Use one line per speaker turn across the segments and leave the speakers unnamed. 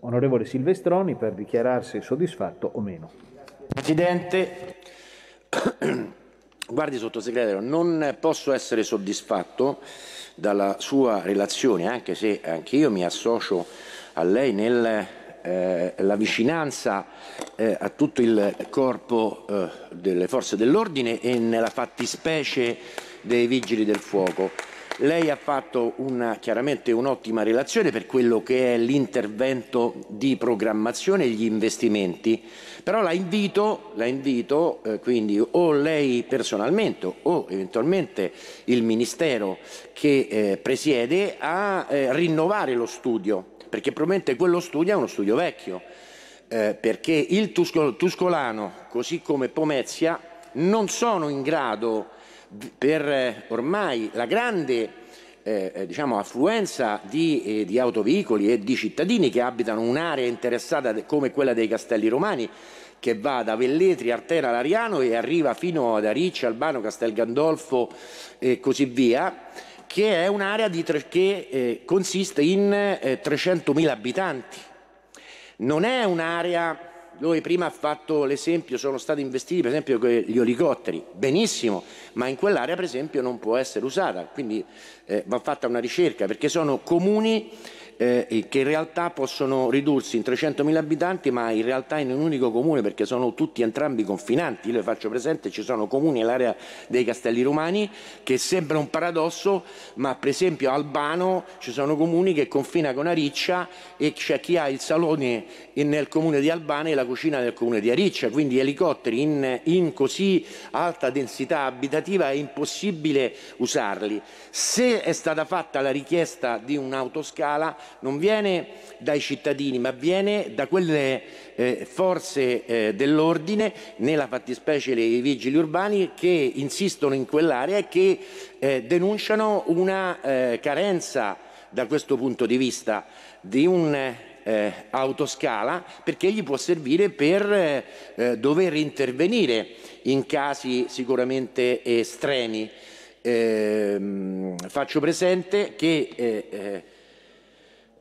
onorevole Silvestroni per dichiararsi soddisfatto o meno. Presidente, guardi sottosegretario, non posso essere soddisfatto dalla sua relazione, anche se anch'io mi associo a lei nella eh, vicinanza eh, a tutto il corpo eh, delle forze dell'ordine e nella fattispecie dei vigili del fuoco. Lei ha fatto una, chiaramente un'ottima relazione per quello che è l'intervento di programmazione e gli investimenti, però la invito, la invito eh, quindi o lei personalmente o eventualmente il Ministero che eh, presiede a eh, rinnovare lo studio, perché probabilmente quello studio è uno studio vecchio, eh, perché il Tuscolano, così come Pomezia, non sono in grado per eh, ormai la grande eh, eh, diciamo, affluenza di, eh, di, autoveicoli e di cittadini che abitano un'area interessata come quella dei Castelli Romani, che va da Velletri, Artera, Lariano e arriva fino ad Ariccia, Albano, Castel Gandolfo e così via, che è un'area tre, che eh, consiste in 300.000 eh, abitanti. Non è un'area lui prima ha fatto l'esempio, sono stati investiti per esempio gli elicotteri, benissimo, ma in quell'area per esempio non può essere usata, quindi eh, va fatta una ricerca perché sono comuni eh, che in realtà possono ridursi in 300.000 abitanti ma in realtà in un unico comune perché sono tutti entrambi confinanti. Io le faccio presente ci sono comuni nell'area dei Castelli Romani che sembra un paradosso ma per esempio a Albano ci sono comuni che confina con Ariccia e c'è chi ha il salone nel comune di Albano e la cucina nel comune di Ariccia, quindi elicotteri in, in così alta densità abitativa è impossibile usarli. Se è stata fatta la richiesta di un'autoscala non viene dai cittadini ma viene da quelle eh, forze eh, dell'ordine, nella fattispecie dei vigili urbani, che insistono in quell'area e che eh, denunciano una eh, carenza da questo punto di vista di un eh, autoscala perché gli può servire per eh, eh dover intervenire in casi sicuramente estremi. Eh, faccio presente che eh,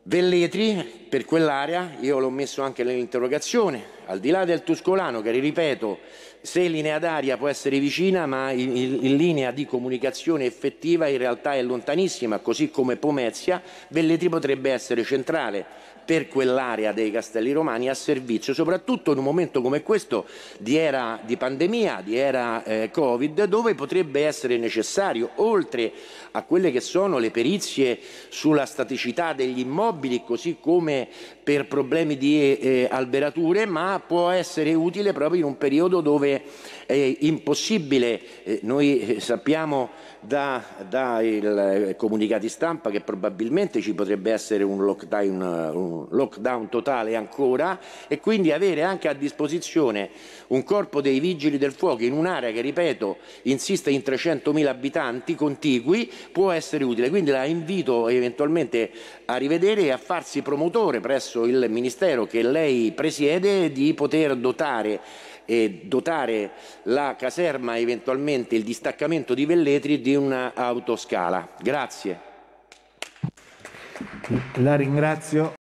Velletri per quell'area, io l'ho messo anche nell'interrogazione, al di là del Tuscolano che, ripeto, se linea d'aria può essere vicina, ma in, linea di comunicazione effettiva in realtà è lontanissima, così come Pomezia, Velletri potrebbe essere centrale per quell'area dei Castelli Romani a servizio, soprattutto in un momento come questo di era di pandemia, di era eh, Covid, dove potrebbe essere necessario, oltre a quelle che sono le perizie sulla staticità degli immobili, così come per problemi di eh, alberature, ma può essere utile proprio in un periodo dove è impossibile, eh, noi eh, sappiamo dai da eh, comunicati stampa che probabilmente ci potrebbe essere un lockdown, un lockdown totale ancora e quindi avere anche a disposizione un corpo dei vigili del fuoco in un'area che, ripeto, insiste in 300.000 abitanti contigui può essere utile. Quindi la invito eventualmente a rivedere e a farsi promotore l'onore presso il Ministero che lei presiede di poter dotare e dotare la caserma, eventualmente il distaccamento di Velletri, di un'autoscala. Grazie. La ringrazio.